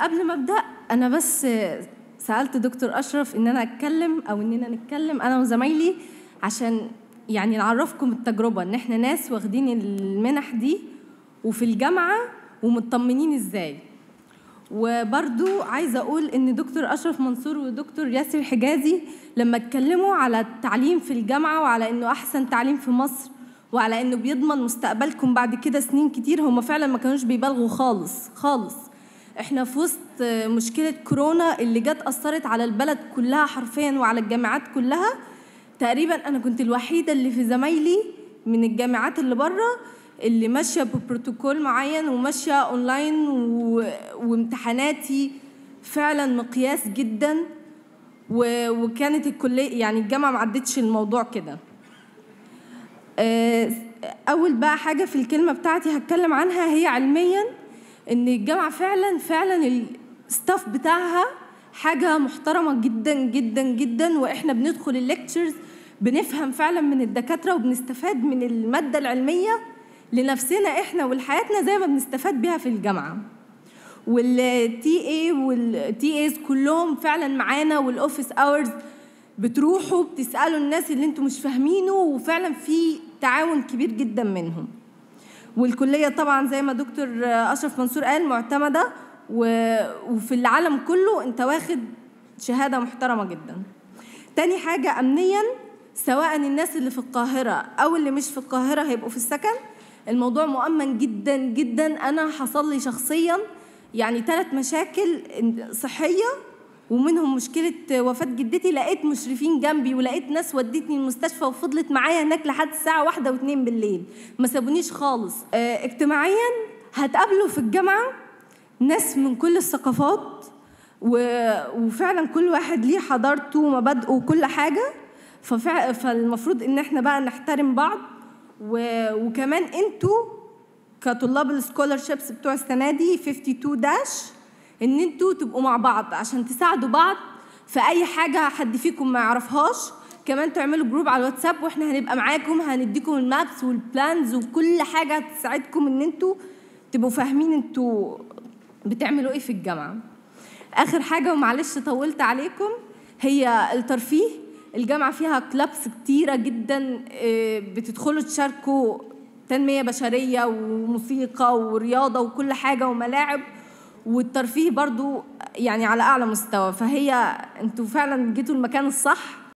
قبل ما ابدا انا بس سالت دكتور اشرف ان انا اتكلم او اننا نتكلم انا وزمايلي عشان يعني نعرفكم التجربه ان احنا ناس واخدين المنح دي وفي الجامعه ومطمنين ازاي وبرضو عايزة أقول إن دكتور أشرف منصور ودكتور ياسر حجازي لما اتكلموا على التعليم في الجامعة وعلى إنه أحسن تعليم في مصر وعلى إنه بيضمن مستقبلكم بعد كده سنين كتير هم فعلا ما كانوش بيبالغوا خالص خالص احنا في وسط مشكله كورونا اللي جت اثرت على البلد كلها حرفيا وعلى الجامعات كلها تقريبا انا كنت الوحيده اللي في زمايلي من الجامعات اللي بره اللي ماشيه ببروتوكول معين وماشيه اونلاين و... وامتحاناتي فعلا مقياس جدا و... وكانت الكليه يعني الجامعه ما عدتش الموضوع كده آه، اول بقى حاجه في الكلمه بتاعتي هتكلم عنها هي علميا ان الجامعه فعلا فعلا الستاف بتاعها حاجه محترمه جدا جدا جدا واحنا بندخل الليكتشرز بنفهم فعلا من الدكاتره وبنستفاد من الماده العلميه لنفسنا احنا ولحياتنا زي ما بنستفاد بيها في الجامعه والتي اي والتي ايز كلهم فعلا معانا والاوفيس اورز بتروحوا بتسالوا الناس اللي انتم مش فاهمينه وفعلا في تعاون كبير جدا منهم والكليه طبعا زي ما دكتور اشرف منصور قال معتمده وفي العالم كله انت واخد شهاده محترمه جدا تاني حاجه امنيا سواء الناس اللي في القاهره او اللي مش في القاهره هيبقوا في السكن الموضوع مؤمن جدا جدا انا حصل لي شخصيا يعني ثلاث مشاكل صحيه ومنهم مشكله وفاه جدتي لقيت مشرفين جنبي ولقيت ناس ودتني المستشفى وفضلت معايا هناك لحد الساعه واحدة بالليل ما سابونيش خالص آه، اجتماعيا هتقابلوا في الجامعه ناس من كل الثقافات وفعلا كل واحد ليه حضارته ومبادئه وكل حاجه فالمفروض ان احنا بقى نحترم بعض وكمان انتوا كطلاب السكولرشيبس بتوع السنه دي 52 داش ان انتوا تبقوا مع بعض عشان تساعدوا بعض في اي حاجه حد فيكم ما يعرفهاش كمان تعملوا جروب على الواتساب واحنا هنبقى معاكم هنديكم المابس والبلانز وكل حاجه تساعدكم ان انتوا تبقوا فاهمين انتوا بتعملوا ايه في الجامعه اخر حاجه ومعلش طولت عليكم هي الترفيه الجامعه فيها كلابس كتيره جدا آه، بتدخلوا تشاركوا تنميه بشريه وموسيقى ورياضه وكل حاجه وملاعب والترفيه برضو يعني على اعلى مستوى فهي انتوا فعلا جيتوا المكان الصح